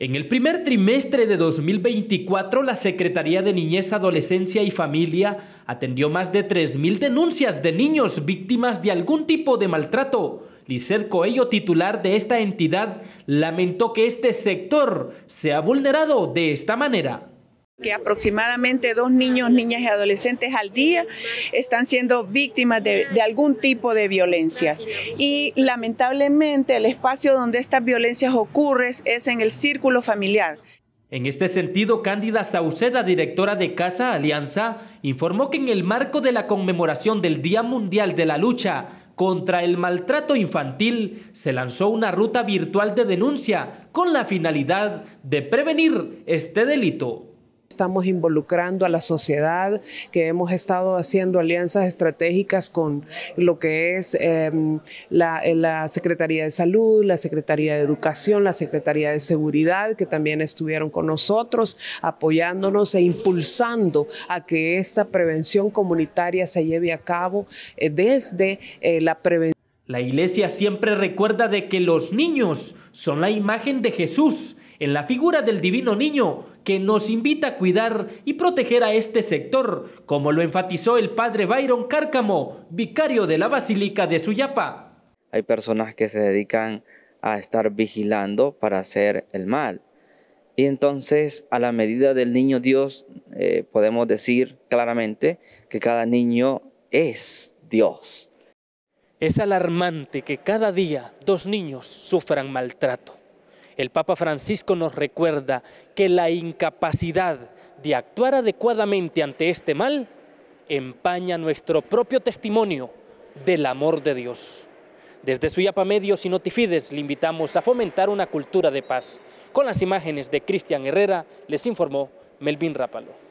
En el primer trimestre de 2024, la Secretaría de Niñez, Adolescencia y Familia atendió más de 3.000 denuncias de niños víctimas de algún tipo de maltrato. Lisset Coello, titular de esta entidad, lamentó que este sector sea vulnerado de esta manera que aproximadamente dos niños, niñas y adolescentes al día están siendo víctimas de, algún tipo de violencias. Y lamentablemente el espacio donde estas violencias ocurren es en el círculo familiar. En este sentido, Cándida Sauceda, directora de Casa Alianza, informó que en el marco de la conmemoración del Día Mundial de la Lucha contra el maltrato infantil, se lanzó una ruta virtual de denuncia con la finalidad de prevenir este delito estamos involucrando a la sociedad, que hemos estado haciendo alianzas estratégicas con lo que es em, eh, la, Secretaría de Salud, la Secretaría de Educación, la Secretaría de Seguridad, que también estuvieron con nosotros apoyándonos e impulsando a que esta prevención comunitaria se lleve a cabo eh, desde eh, la prevención. La iglesia siempre recuerda de que los niños son la imagen de Jesús en la figura del divino niño que nos invita a cuidar y proteger a este sector, como lo enfatizó el padre Byron Cárcamo, vicario de la Basílica de Suyapa. Hay personas que se dedican a estar vigilando para hacer el mal. Y entonces, a la medida del niño Dios, eh, podemos decir claramente que cada niño es Dios. Es alarmante que cada día dos niños sufran maltrato. El Papa Francisco nos recuerda que la incapacidad de actuar adecuadamente ante este mal empaña nuestro propio testimonio del amor de Dios. Desde Suyapa Medios y Notifides le invitamos a fomentar una cultura de paz. Con las imágenes de Cristian Herrera les informó Melvin Rápalo.